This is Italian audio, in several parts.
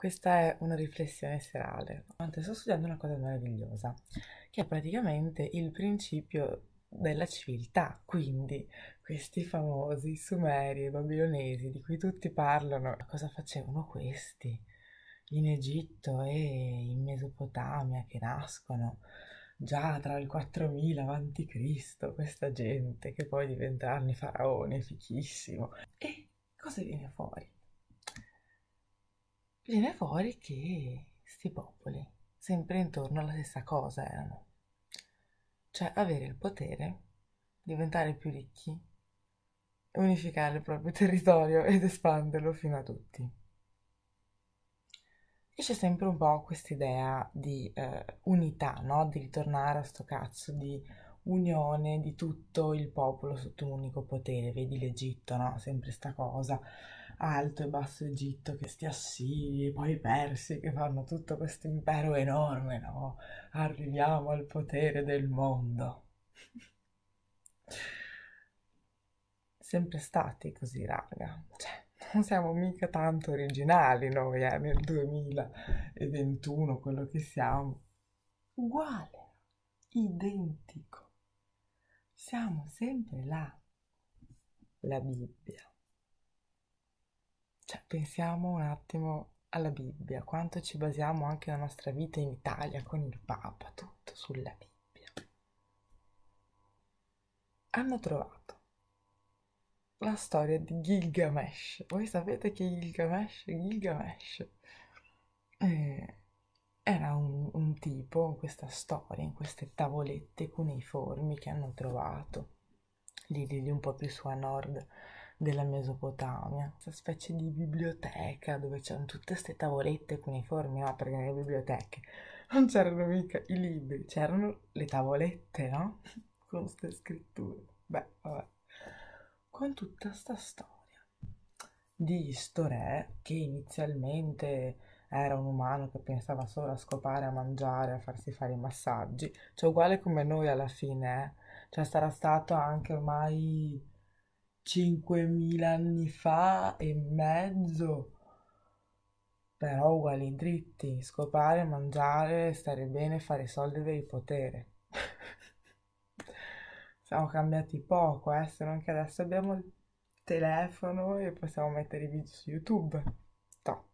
Questa è una riflessione serale. Anzi, sto studiando una cosa meravigliosa, che è praticamente il principio della civiltà, quindi questi famosi sumeri e babilonesi di cui tutti parlano, cosa facevano questi in Egitto e in Mesopotamia che nascono già tra il 4000 a.C., questa gente che poi diventeranno i faraoni, fichissimo. E cosa viene fuori? viene fuori che questi popoli, sempre intorno alla stessa cosa erano. Cioè avere il potere, diventare più ricchi, unificare il proprio territorio ed espanderlo fino a tutti. E c'è sempre un po' questa idea di eh, unità, no? Di ritornare a sto cazzo di unione di tutto il popolo sotto un unico potere, vedi l'Egitto, no? Sempre sta cosa Alto e Basso Egitto, che stia sì, poi i Persi che fanno tutto questo impero enorme, no? Arriviamo al potere del mondo. Sempre stati così, raga. Cioè, non siamo mica tanto originali noi, eh, nel 2021, quello che siamo. Uguale, identico. Siamo sempre là. La Bibbia cioè, pensiamo un attimo alla Bibbia, quanto ci basiamo anche la nostra vita in Italia con il Papa, tutto sulla Bibbia. Hanno trovato la storia di Gilgamesh. Voi sapete che Gilgamesh, Gilgamesh eh, era un, un tipo in questa storia, in queste tavolette cuneiformi che hanno trovato lì, lì, lì un po' più su a nord della Mesopotamia, questa specie di biblioteca dove c'erano tutte queste tavolette con i forni, no? Perché nelle biblioteche non c'erano mica i libri, c'erano le tavolette, no? Con queste scritture. Beh, vabbè. Con tutta questa storia di sto re che inizialmente era un umano che pensava solo a scopare, a mangiare, a farsi fare i massaggi, cioè uguale come noi alla fine, eh? cioè sarà stato anche ormai 5.000 anni fa e mezzo. Però uguali dritti, scopare, mangiare, stare bene, fare soldi per il potere. Siamo cambiati poco, eh, se non che adesso abbiamo il telefono e possiamo mettere i video su YouTube. No.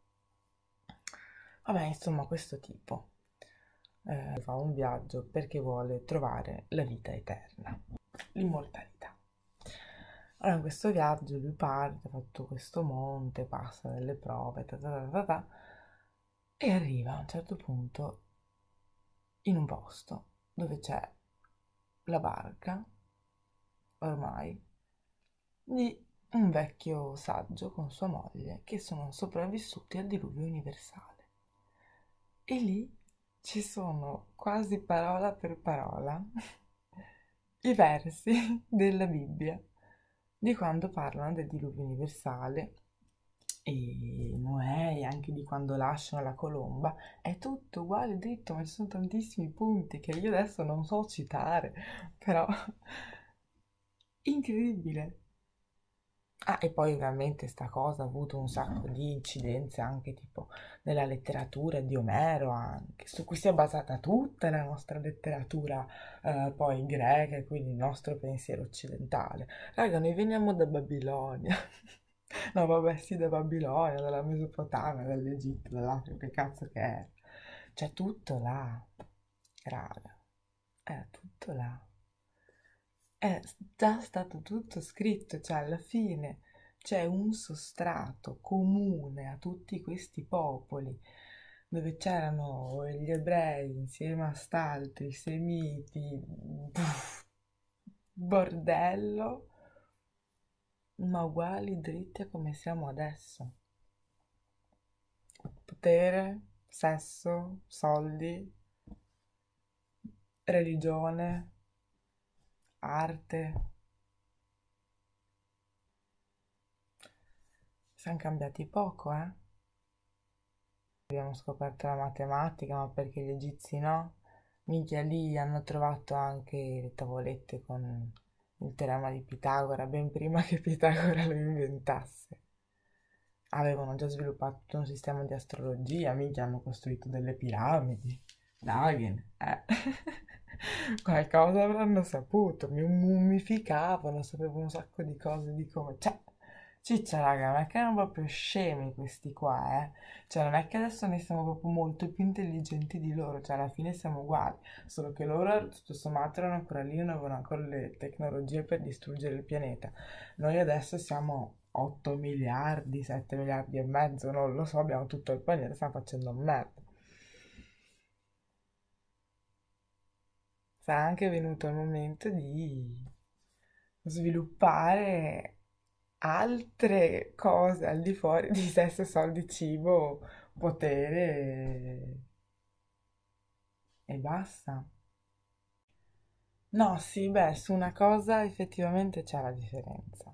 Vabbè, insomma, questo tipo eh, fa un viaggio perché vuole trovare la vita eterna, l'immortalità. Allora in questo viaggio lui parte, ha fatto questo monte, passa delle prove, ta ta ta ta, e arriva a un certo punto in un posto dove c'è la barca, ormai, di un vecchio saggio con sua moglie che sono sopravvissuti al diluvio universale. E lì ci sono quasi parola per parola i versi della Bibbia di quando parlano del diluvio universale e Noè e anche di quando lasciano la colomba è tutto uguale detto ma ci sono tantissimi punti che io adesso non so citare però incredibile Ah, e poi ovviamente sta cosa ha avuto un sacco di incidenze anche tipo nella letteratura di Omero, anche, su cui si è basata tutta la nostra letteratura eh, poi greca e quindi il nostro pensiero occidentale. Raga, noi veniamo da Babilonia. no, vabbè, sì, da Babilonia, dalla Mesopotamia, dall'Egitto, dall'Africa, che cazzo che è. C'è tutto là, raga. Era tutto là è già stato tutto scritto, cioè alla fine c'è un sostrato comune a tutti questi popoli, dove c'erano gli ebrei insieme a st'altri semiti, puff, bordello, ma uguali dritti a come siamo adesso. Potere, sesso, soldi, religione, arte. Siamo cambiati poco, eh? Abbiamo scoperto la matematica, ma perché gli egizi no? Minchia, lì hanno trovato anche le tavolette con il teorema di Pitagora, ben prima che Pitagora lo inventasse. Avevano già sviluppato tutto un sistema di astrologia, minchia, hanno costruito delle piramidi. Dagen, eh. qualcosa avranno saputo, mi mummificavano, sapevo un sacco di cose di come... Cioè, ciccia raga, non è che erano proprio scemi questi qua, eh? Cioè, non è che adesso noi siamo proprio molto più intelligenti di loro, cioè alla fine siamo uguali, solo che loro tutto sommato erano ancora lì, non avevano ancora le tecnologie per distruggere il pianeta. Noi adesso siamo 8 miliardi, 7 miliardi e mezzo, non lo so, abbiamo tutto il pianeta, stiamo facendo merda. sarà anche venuto il momento di sviluppare altre cose al di fuori di sesso, soldi, cibo, potere e basta. No, sì, beh, su una cosa effettivamente c'è la differenza.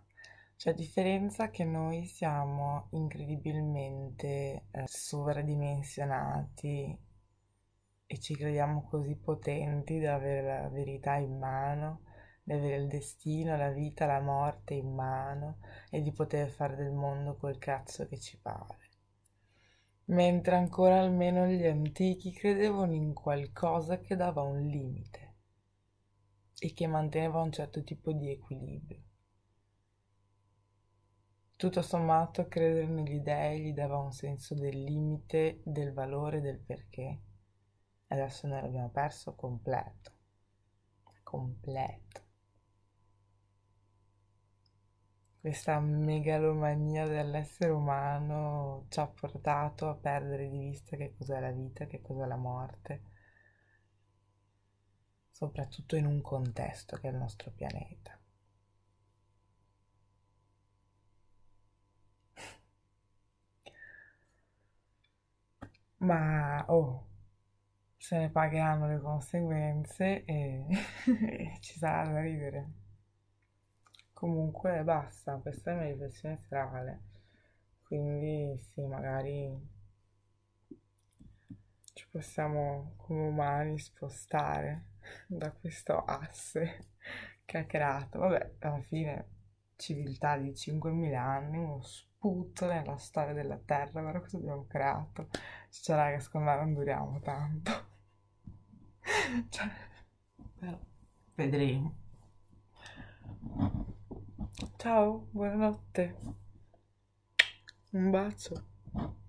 C'è la differenza che noi siamo incredibilmente eh, sovradimensionati e ci crediamo così potenti da avere la verità in mano, di avere il destino, la vita, la morte in mano e di poter fare del mondo quel cazzo che ci pare. Mentre ancora almeno gli antichi credevano in qualcosa che dava un limite e che manteneva un certo tipo di equilibrio. Tutto sommato credere negli dèi gli dava un senso del limite, del valore, del perché adesso noi l'abbiamo perso completo completo questa megalomania dell'essere umano ci ha portato a perdere di vista che cos'è la vita, che cos'è la morte, soprattutto in un contesto che è il nostro pianeta. Ma oh, se ne pagheranno le conseguenze e, ci sarà da ridere. Comunque basta, questa è una riflessione serale, quindi sì, magari ci possiamo come umani spostare da questo asse che ha creato. Vabbè, alla fine civiltà di 5.000 anni, uno sputo nella storia della Terra, guarda cosa abbiamo creato. Cioè raga, secondo me non duriamo tanto cioè, però, vedremo. Ciao, buonanotte. Un bacio.